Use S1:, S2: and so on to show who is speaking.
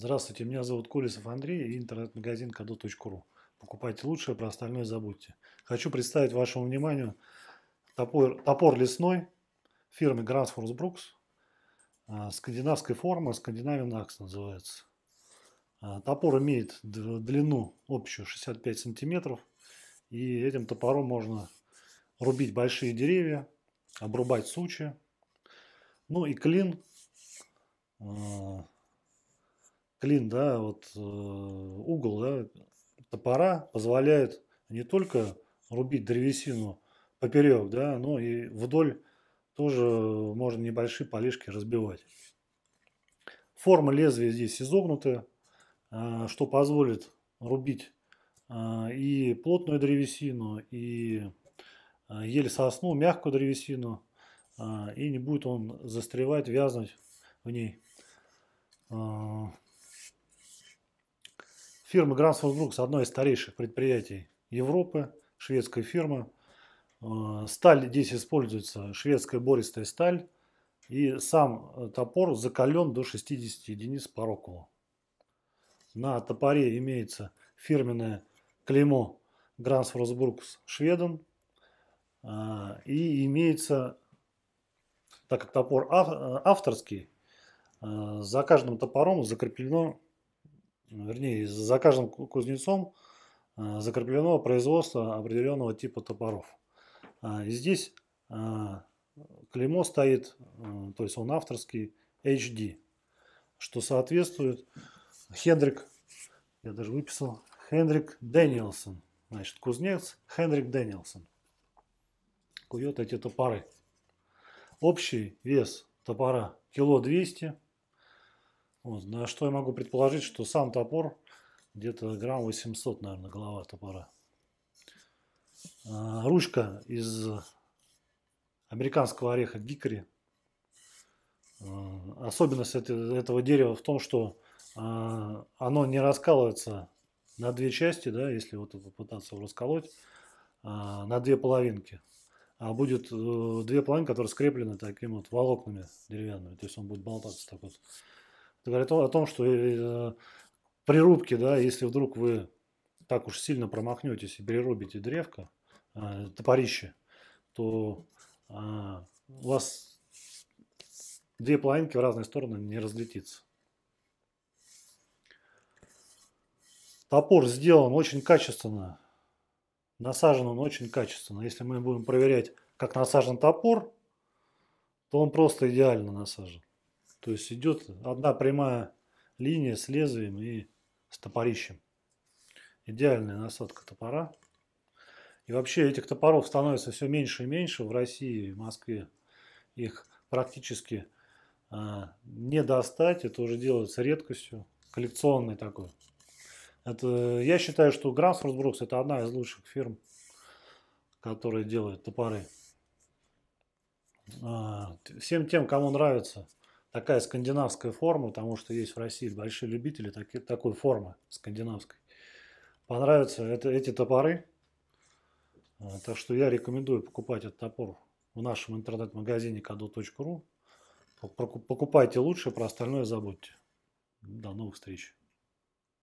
S1: Здравствуйте, меня зовут Кулисов Андрей и интернет-магазин kado.ru. Покупайте лучшее, про остальное забудьте. Хочу представить вашему вниманию топор, топор лесной фирмы Грансфорс Брукс. Скандинавской формы, Скандинавин Акс называется. А, топор имеет длину общую 65 сантиметров. И этим топором можно рубить большие деревья, обрубать сучи. Ну и клин а, клин, да, вот э, угол да, топора позволяет не только рубить древесину поперек, да, но и вдоль тоже можно небольшие полежки разбивать. Форма лезвия здесь изогнутая, э, что позволит рубить э, и плотную древесину, и э, ель сосну, мягкую древесину, и не будет он застревать, вязнуть в ней. Фирма Грансфорд Брукс – одно из старейших предприятий Европы, шведская фирма. Э, сталь здесь используется, шведская бористая сталь. И сам э, топор закален до 60 единиц по рокулу. На топоре имеется фирменное клеймо Грансфорсбрукс Шведен. Э, и имеется, так как топор авторский, за каждым топором закреплено вернее, за каждым кузнецом э, закреплено производство определенного типа топоров. А, и здесь а, клеймо стоит, э, то есть он авторский, HD, что соответствует Хендрик, я даже выписал, Хендрик Дэниелсон. Значит, кузнец Хендрик Дэниелсон кует эти топоры. Общий вес топора кило 200 вот, на что я могу предположить, что сам топор где-то грамм 800, наверное, голова топора. А, ручка из американского ореха гикори. А, особенность этого дерева в том, что а, оно не раскалывается на две части, да, если вот попытаться его расколоть, а, на две половинки. А будет э, две планки, которые скреплены такими вот волокнами деревянными. То есть он будет болтаться так вот говорит о, том, что э, при рубке, да, если вдруг вы так уж сильно промахнетесь и перерубите древко, э, топорище, то э, у вас две половинки в разные стороны не разлетится. Топор сделан очень качественно, насажен он очень качественно. Если мы будем проверять, как насажен топор, то он просто идеально насажен. То есть идет одна прямая линия с лезвием и с топорищем. Идеальная насадка топора. И вообще этих топоров становится все меньше и меньше в России, в Москве. Их практически а, не достать. Это уже делается редкостью. Коллекционный такой. Это, я считаю, что Грансфорд Брукс это одна из лучших фирм, которая делает топоры. А, всем тем, кому нравится такая скандинавская форма, потому что есть в России большие любители таки, такой формы скандинавской. Понравятся это, эти топоры. Э, так что я рекомендую покупать этот топор в нашем интернет-магазине kado.ru. Покупайте лучше, про остальное забудьте. До новых встреч.